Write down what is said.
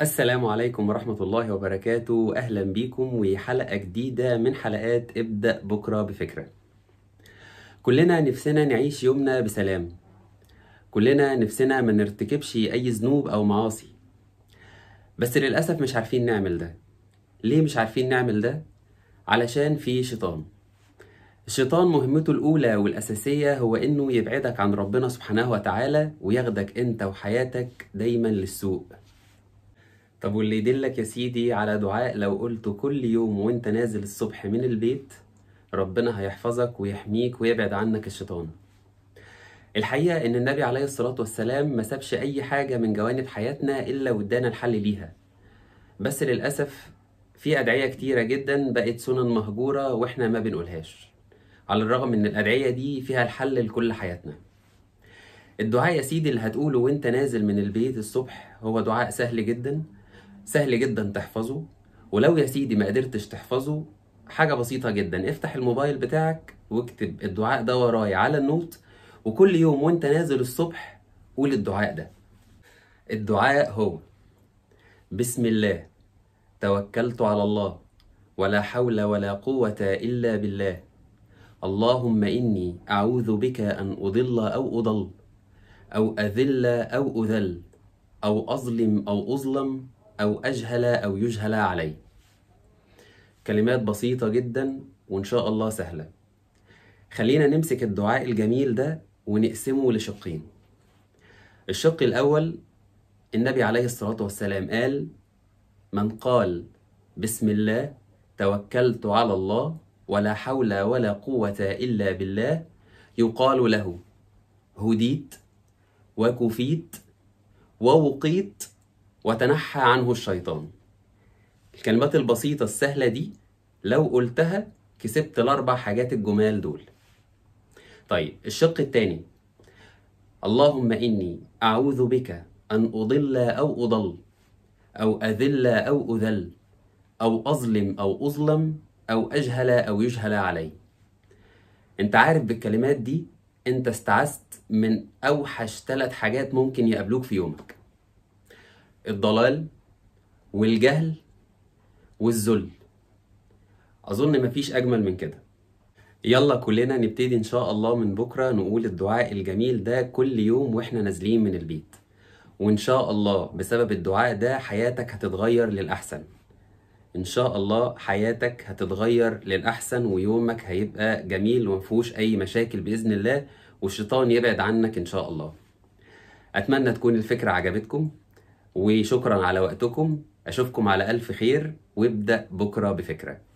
السلام عليكم ورحمة الله وبركاته أهلا بيكم وحلقة جديدة من حلقات ابدأ بكرة بفكرة كلنا نفسنا نعيش يومنا بسلام كلنا نفسنا ما نرتكبش أي ذنوب أو معاصي بس للأسف مش عارفين نعمل ده ليه مش عارفين نعمل ده؟ علشان في شيطان الشيطان مهمته الأولى والأساسية هو إنه يبعدك عن ربنا سبحانه وتعالى وياخدك أنت وحياتك دايما للسوء طب واللي يدلك يا سيدي على دعاء لو قلته كل يوم وانت نازل الصبح من البيت ربنا هيحفظك ويحميك ويبعد عنك الشيطان الحقيقة إن النبي عليه الصلاة والسلام ما سابش أي حاجة من جوانب حياتنا إلا وادانا الحل ليها بس للأسف في أدعية كتيرة جدا بقت سنن مهجورة وإحنا ما بنقولهاش على الرغم إن الأدعية دي فيها الحل لكل حياتنا الدعاء يا سيدي اللي هتقوله وانت نازل من البيت الصبح هو دعاء سهل جدا سهل جدا تحفظه ولو يا سيدي ما قدرتش تحفظه حاجة بسيطة جدا افتح الموبايل بتاعك واكتب الدعاء ده وراي على النوت وكل يوم وانت نازل الصبح قول الدعاء ده الدعاء هو بسم الله توكلت على الله ولا حول ولا قوة إلا بالله اللهم إني أعوذ بك أن أضل أو أضل أو أذل أو أذل أو أظلم أو أظلم أو أجهل أو يجهل علي كلمات بسيطة جدا وإن شاء الله سهلة خلينا نمسك الدعاء الجميل ده ونقسمه لشقين الشق الأول النبي عليه الصلاة والسلام قال من قال بسم الله توكلت على الله ولا حول ولا قوة إلا بالله يقال له هديت وكفيت ووقيت وتنحى عنه الشيطان الكلمات البسيطة السهلة دي لو قلتها كسبت الأربع حاجات الجمال دول طيب الشق التاني اللهم إني أعوذ بك أن أضل أو أضل أو أذل أو أذل أو أظلم أو أظلم أو أجهل أو يجهل علي أنت عارف بالكلمات دي أنت استعست من أوحش ثلاث حاجات ممكن يقابلوك في يومك الضلال والجهل والذل اظن مفيش اجمل من كده يلا كلنا نبتدي ان شاء الله من بكره نقول الدعاء الجميل ده كل يوم واحنا نازلين من البيت وان شاء الله بسبب الدعاء ده حياتك هتتغير للاحسن ان شاء الله حياتك هتتغير للاحسن ويومك هيبقى جميل ومفيهوش اي مشاكل باذن الله والشيطان يبعد عنك ان شاء الله اتمنى تكون الفكره عجبتكم وشكرا على وقتكم اشوفكم على الف خير وابدا بكره بفكره